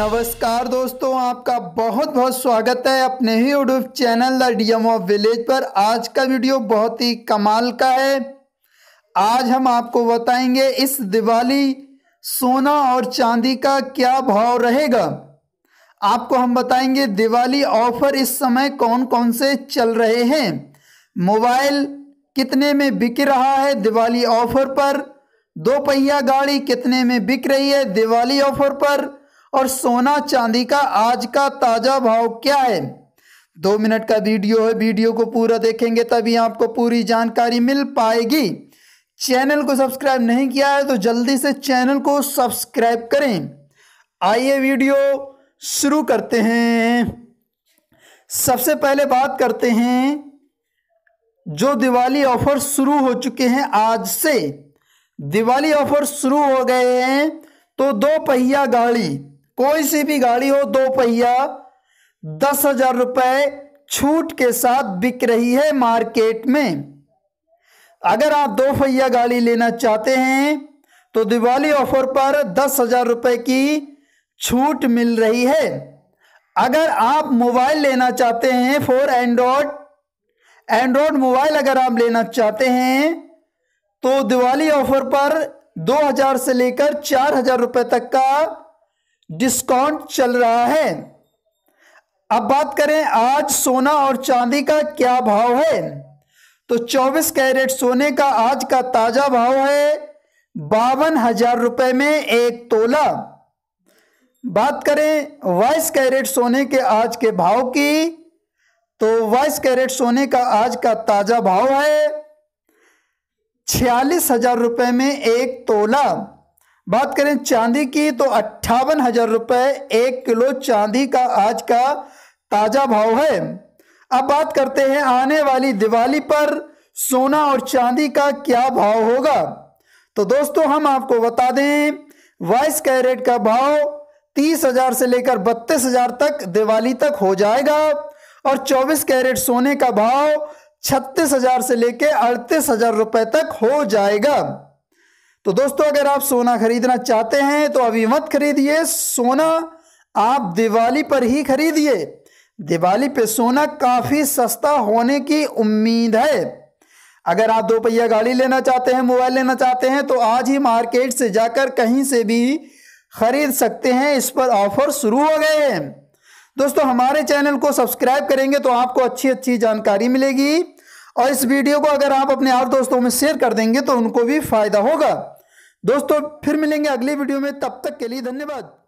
नमस्कार दोस्तों आपका बहुत बहुत स्वागत है अपने ही YouTube channel the D M of village पर आज का वीडियो बहुत ही कमाल का है आज हम आपको बताएंगे इस दिवाली सोना और चांदी का क्या भाव रहेगा आपको हम बताएंगे दिवाली ऑफर इस समय कौन कौन से चल रहे हैं मोबाइल कितने में बिक रहा है दिवाली ऑफर पर दो पहिया गाड़ी कितने में बिक रही है दिवाली ऑफर पर और सोना चांदी का आज का ताजा भाव क्या है दो मिनट का वीडियो है वीडियो को पूरा देखेंगे तभी आपको पूरी जानकारी मिल पाएगी चैनल को सब्सक्राइब नहीं किया है तो जल्दी से चैनल को सब्सक्राइब करें आइए वीडियो शुरू करते हैं सबसे पहले बात करते हैं जो दिवाली ऑफर शुरू हो चुके हैं आज से दिवाली ऑफर शुरू हो गए हैं तो दो पहिया गाड़ी कोई सी भी गाड़ी हो दो पहिया दस हजार रुपए छूट के साथ बिक रही है मार्केट में अगर आप दो पहिया गाड़ी लेना चाहते हैं तो दिवाली ऑफर पर दस हजार रुपए की छूट मिल रही है अगर आप मोबाइल लेना चाहते हैं फॉर एंड्रॉयड एंड्रॉयड मोबाइल अगर आप लेना चाहते हैं तो दिवाली ऑफर पर दो हजार से लेकर चार हजार रुपए तक का डिस्काउंट चल रहा है अब बात करें आज सोना और चांदी का क्या भाव है तो 24 कैरेट सोने का आज का ताजा भाव है बावन हजार रुपए में एक तोला बात करें वाइस कैरेट सोने के आज के भाव की तो वाइस कैरेट सोने का आज का ताजा भाव है छियालीस हजार रुपए में एक तोला बात करें चांदी की तो अट्ठावन हजार रुपये एक किलो चांदी का आज का ताजा भाव है अब बात करते हैं आने वाली दिवाली पर सोना और चांदी का क्या भाव होगा तो दोस्तों हम आपको बता दें बाईस कैरेट का भाव तीस हजार से लेकर बत्तीस हजार तक दिवाली तक हो जाएगा और चौबीस कैरेट सोने का भाव छत्तीस हजार से लेकर अड़तीस हजार रुपए तक हो जाएगा तो दोस्तों अगर आप सोना खरीदना चाहते हैं तो अभी मत खरीदिए सोना आप दिवाली पर ही खरीदिए दिवाली पे सोना काफ़ी सस्ता होने की उम्मीद है अगर आप दो पहिया गाड़ी लेना चाहते हैं मोबाइल लेना चाहते हैं तो आज ही मार्केट से जाकर कहीं से भी खरीद सकते हैं इस पर ऑफर शुरू हो गए हैं दोस्तों हमारे चैनल को सब्सक्राइब करेंगे तो आपको अच्छी अच्छी जानकारी मिलेगी और इस वीडियो को अगर आप अपने और दोस्तों में शेयर कर देंगे तो उनको भी फायदा होगा दोस्तों फिर मिलेंगे अगली वीडियो में तब तक के लिए धन्यवाद